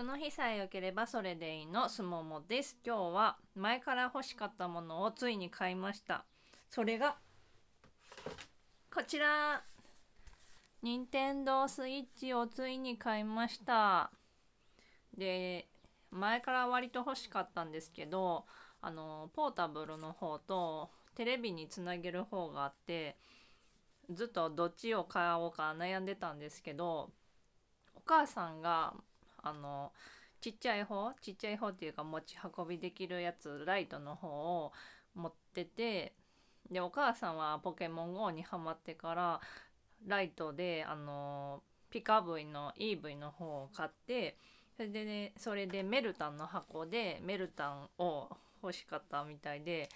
その日さえ良ければそれでいいのすももです。今日は前から欲しかったものをついに買いました。それが、こちら、任天堂スイッチをついに買いました。で、前から割と欲しかったんですけど、あの、ポータブルの方とテレビにつなげる方があって、ずっとどっちを買おうか悩んでたんですけど、お母さんがあのちっちゃい方ちっちゃい方っていうか持ち運びできるやつライトの方を持っててでお母さんはポケモン GO にハマってからライトであのピカブイの EV の方を買ってそれで、ね、それでメルタンの箱でメルタンを欲しかったみたいで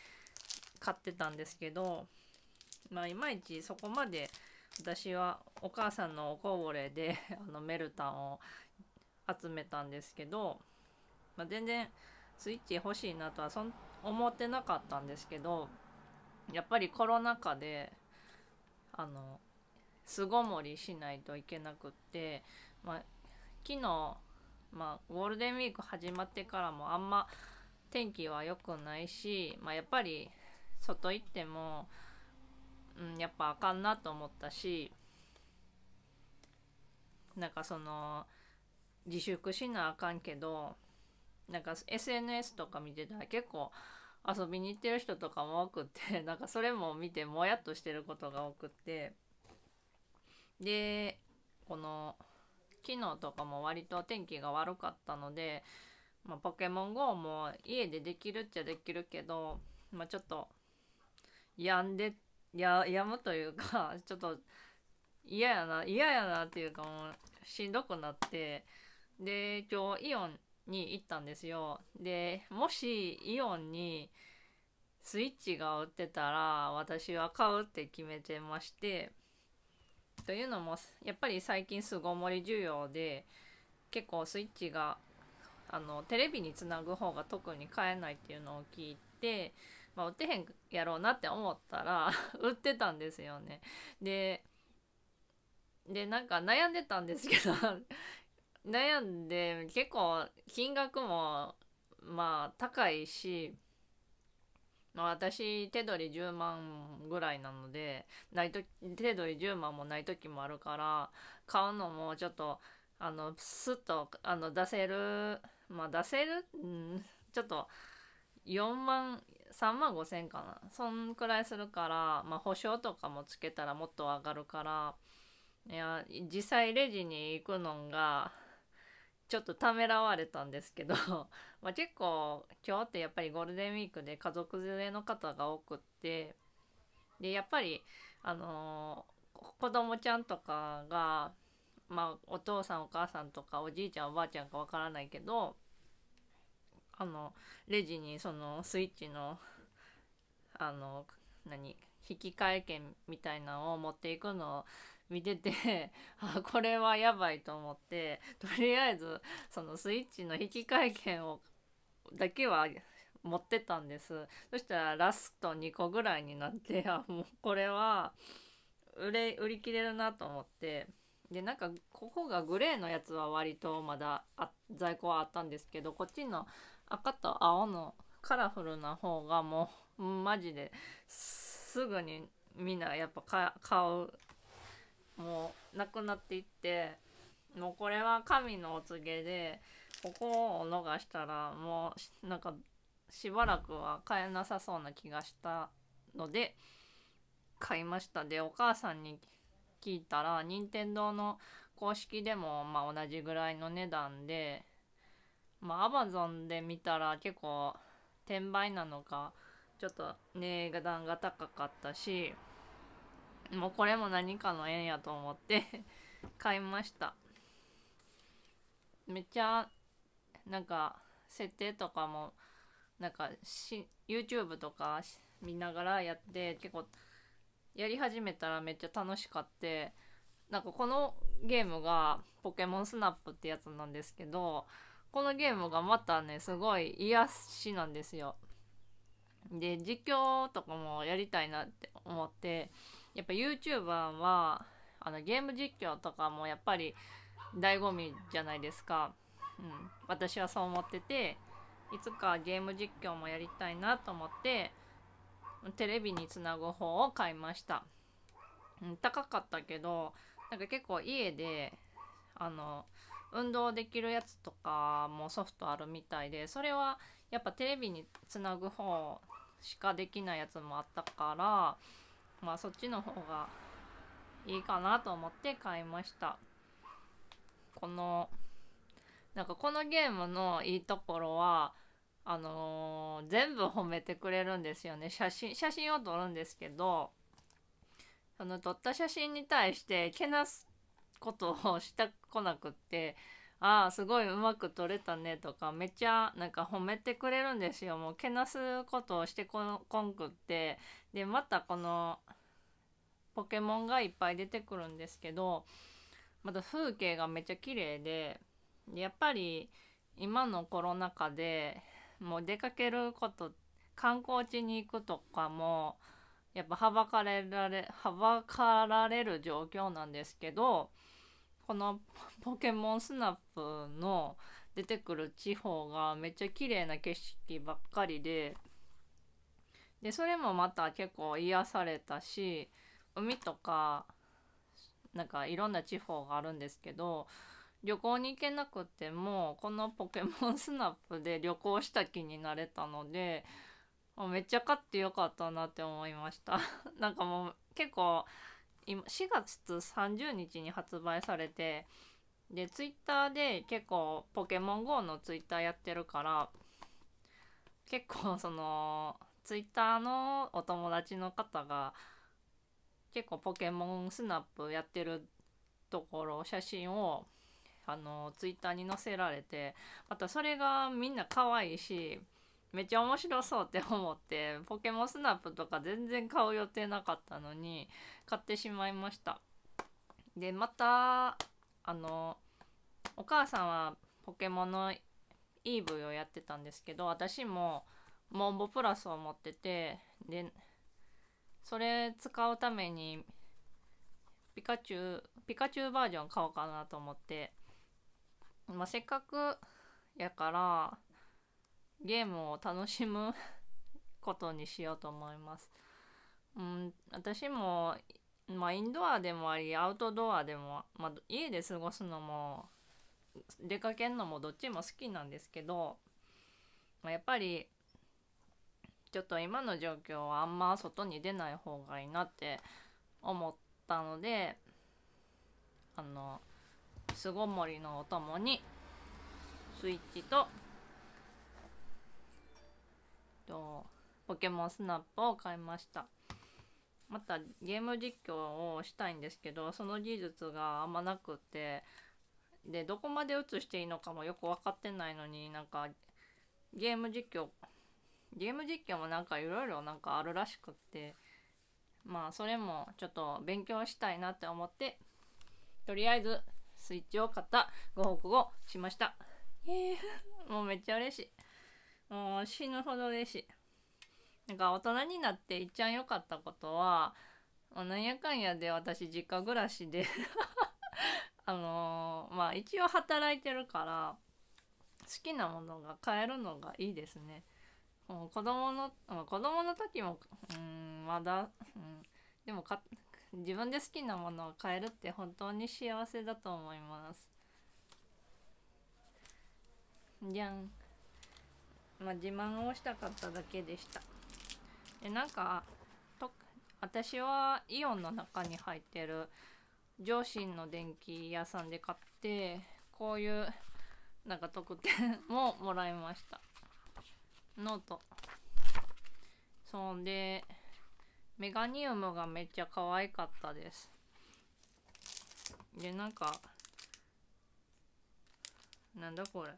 買ってたんですけどまあいまいちそこまで私はお母さんのおこぼれで あのメルタンを集めたんですけど、まあ、全然スイッチ欲しいなとはそん思ってなかったんですけどやっぱりコロナ禍であの巣ごもりしないといけなくって、まあ、昨日、まあ、ゴールデンウィーク始まってからもあんま天気は良くないし、まあ、やっぱり外行っても、うん、やっぱあかんなと思ったしなんかその自粛しなあかんけどなんか SNS とか見てたら結構遊びに行ってる人とかも多くって なんかそれも見てもやっとしてることが多くってでこの昨日とかも割と天気が悪かったので、まあ、ポケモン GO も家でできるっちゃできるけど、まあ、ちょっとやんでややむというか ちょっと嫌やな嫌やなっていうかもうしんどくなってで、今日イオンに行ったんですよ。で、もしイオンにスイッチが売ってたら私は買うって決めてまして、というのも、やっぱり最近巣ごもり需要で、結構スイッチがあのテレビにつなぐ方が特に買えないっていうのを聞いて、まあ、売ってへんやろうなって思ったら 売ってたんですよね。ででなんか悩んでたんですけど悩んで結構金額もまあ高いし、まあ、私手取り10万ぐらいなのでないと手取り10万もない時もあるから買うのもちょっとあのスッとあの出せるまあ出せる、んちょっと4万3万5千かなそんくらいするからまあ保証とかもつけたらもっと上がるからいや実際レジに行くのがちょっとためらわれたんですけど まあ結構今日ってやっぱりゴールデンウィークで家族連れの方が多くってでやっぱりあのー、子供ちゃんとかがまあお父さんお母さんとかおじいちゃんおばあちゃんかわからないけどあのレジにそのスイッチのあの何引き換え券みたいなのを持っていくのを見ててあこれはやばいと思ってとりあえずそのスイッチの引き換え券をだけは持ってたんですそしたらラスト2個ぐらいになってあもうこれは売れ売り切れるなと思ってでなんかここがグレーのやつは割とまだ在庫はあったんですけどこっちの赤と青のカラフルな方がもうマジですぐにみんなやっぱ買うもうなくなっていってもうこれは神のお告げでここを逃したらもうなんかしばらくは買えなさそうな気がしたので買いましたでお母さんに聞いたら任天堂の公式でもまあ同じぐらいの値段でまあアマゾンで見たら結構転売なのかちょっと値段が高かったしもうこれも何かの縁やと思って 買いましためっちゃなんか設定とかもなんかし YouTube とか見ながらやって結構やり始めたらめっちゃ楽しかってなんかこのゲームがポケモンスナップってやつなんですけどこのゲームがまたねすごい癒しなんですよで実況とかもやりたいなって思ってやっぱ YouTuber はあのゲーム実況とかもやっぱり醍醐味じゃないですか、うん、私はそう思ってていつかゲーム実況もやりたいなと思ってテレビにつなぐ方を買いました、うん、高かったけどなんか結構家であの運動できるやつとかもソフトあるみたいでそれはやっぱテレビにつなぐ方しかできないやつもあったからまあそっちの方がいいかなと思って買いましたこのなんかこのゲームのいいところはあのー、全部褒めてくれるんですよね写真写真を撮るんですけどその撮った写真に対してけなすことをしてこなくってああすごいうまく撮れたねとかめっちゃなんか褒めてくれるんですよもうけなすことをしてここんくってでまたこのポケモンがいっぱい出てくるんですけどまた風景がめっちゃ綺麗でやっぱり今のコロナ禍でもう出かけること観光地に行くとかもやっぱはばかられはばかられる状況なんですけどこのポケモンスナップの出てくる地方がめっちゃ綺麗な景色ばっかりででそれもまた結構癒されたし海とかなんかいろんな地方があるんですけど旅行に行けなくてもこの「ポケモン スナップ」で旅行した気になれたのでめっちゃ買ってよかったなって思いました なんかもう結構今4月30日に発売されてでツイッターで結構「ポケモン GO」のツイッターやってるから結構そのツイッターのお友達の方が結構ポケモンスナップやってるところ写真をあのツイッターに載せられてまたそれがみんな可愛いしめっちゃ面白そうって思ってポケモンスナップとか全然買う予定なかったのに買ってしまいましたでまたあのお母さんはポケモンのイーブイをやってたんですけど私もモンボプラスを持っててでそれ使うためにピカチュウピカチュウバージョン買おうかなと思って、まあ、せっかくやからゲームを楽しむ ことにしようと思います。うん、私も、まあ、インドアでもありアウトドアでも、まあ、家で過ごすのも出かけるのもどっちも好きなんですけど、まあ、やっぱりちょっと今の状況はあんま外に出ない方がいいなって思ったのであの巣ごもりのお供にスイッチととポケモンスナップを買いましたまたゲーム実況をしたいんですけどその技術があんまなくてでどこまで映していいのかもよく分かってないのになんかゲーム実況ゲーム実況もなんかいろいろなんかあるらしくってまあそれもちょっと勉強したいなって思ってとりあえずスイッチを買ったご報告をしましたえもうめっちゃ嬉しいもう死ぬほど嬉しいなんか大人になっていっちゃん良かったことはなんやかんやで私実家暮らしで あのー、まあ一応働いてるから好きなものが買えるのがいいですねもう子供の子供の時もうんまだ、うん、でもか自分で好きなものを買えるって本当に幸せだと思いますじゃんまあ自慢をしたかっただけでしたでなんかと私はイオンの中に入ってる上新の電気屋さんで買ってこういうなんか特典ももらいましたノートそんでメガニウムがめっちゃ可愛かったですでなんかなんだこれ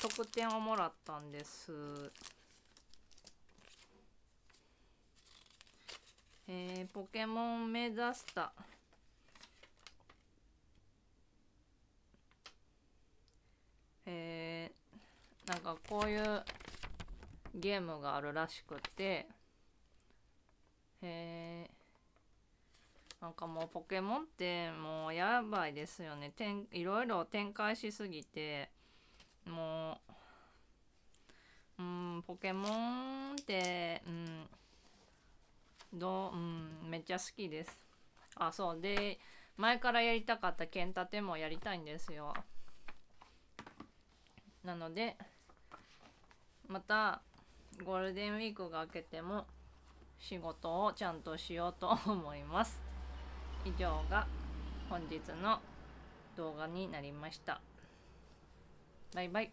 特典をもらったんですえー、ポケモン目指したえー、なんかこういうゲームがあるらしくてへえなんかもうポケモンってもうやばいですよねてんいろいろ展開しすぎてもううんポケモンってうんどう、うん、めっちゃ好きです。あ、そう。で、前からやりたかった剣立てもやりたいんですよ。なので、また、ゴールデンウィークが明けても仕事をちゃんとしようと思います。以上が本日の動画になりました。バイバイ。